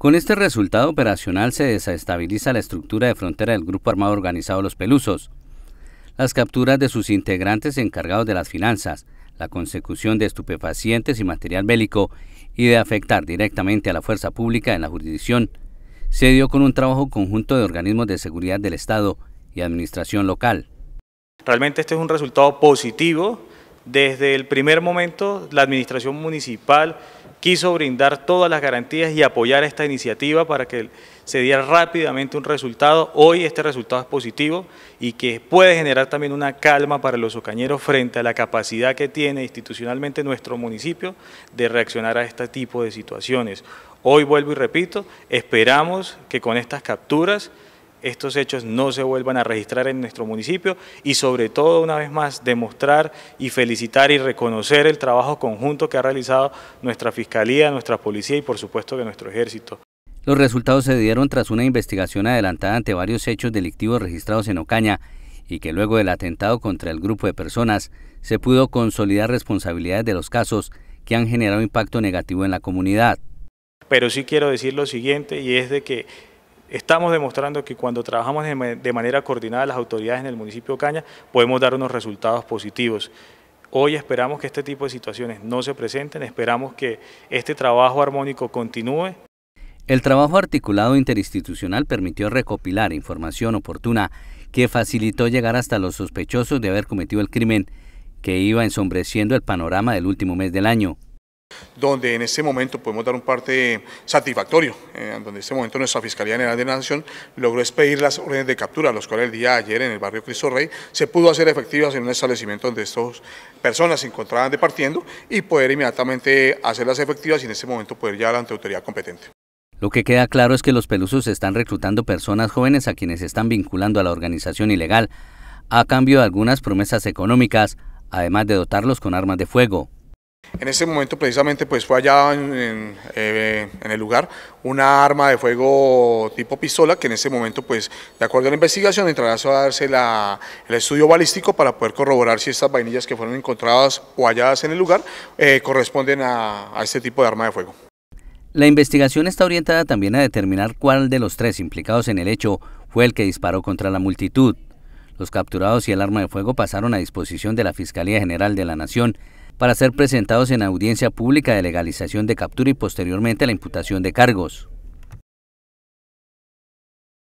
Con este resultado operacional se desestabiliza la estructura de frontera del grupo armado organizado Los Pelusos. Las capturas de sus integrantes encargados de las finanzas, la consecución de estupefacientes y material bélico y de afectar directamente a la fuerza pública en la jurisdicción, se dio con un trabajo conjunto de organismos de seguridad del Estado y administración local. Realmente este es un resultado positivo desde el primer momento, la administración municipal quiso brindar todas las garantías y apoyar esta iniciativa para que se diera rápidamente un resultado. Hoy este resultado es positivo y que puede generar también una calma para los ocañeros frente a la capacidad que tiene institucionalmente nuestro municipio de reaccionar a este tipo de situaciones. Hoy vuelvo y repito, esperamos que con estas capturas estos hechos no se vuelvan a registrar en nuestro municipio y sobre todo una vez más demostrar y felicitar y reconocer el trabajo conjunto que ha realizado nuestra Fiscalía, nuestra Policía y por supuesto que nuestro Ejército. Los resultados se dieron tras una investigación adelantada ante varios hechos delictivos registrados en Ocaña y que luego del atentado contra el grupo de personas se pudo consolidar responsabilidades de los casos que han generado impacto negativo en la comunidad pero sí quiero decir lo siguiente y es de que estamos demostrando que cuando trabajamos de manera coordinada las autoridades en el municipio de podemos dar unos resultados positivos. Hoy esperamos que este tipo de situaciones no se presenten, esperamos que este trabajo armónico continúe. El trabajo articulado interinstitucional permitió recopilar información oportuna que facilitó llegar hasta los sospechosos de haber cometido el crimen que iba ensombreciendo el panorama del último mes del año donde en este momento podemos dar un parte satisfactorio, eh, donde en este momento nuestra Fiscalía General de la Nación logró expedir las órdenes de captura, los cuales el día ayer en el barrio Cristo Rey se pudo hacer efectivas en un establecimiento donde estas personas se encontraban departiendo y poder inmediatamente hacerlas efectivas y en este momento poder llevar ante autoridad competente. Lo que queda claro es que los pelusos están reclutando personas jóvenes a quienes están vinculando a la organización ilegal, a cambio de algunas promesas económicas, además de dotarlos con armas de fuego. En ese momento precisamente pues fue hallada eh, en, el lugar una arma de fuego tipo pistola que en ese momento pues de acuerdo a la investigación entrará a darse el estudio balístico para poder corroborar si estas vainillas que fueron encontradas o halladas en el lugar eh, corresponden a, a este tipo de arma de fuego. La investigación está orientada también a determinar cuál de los tres implicados en el hecho fue el que disparó contra la multitud. Los capturados y el arma de fuego pasaron a disposición de la Fiscalía General de la Nación para ser presentados en audiencia pública de legalización de captura y posteriormente la imputación de cargos.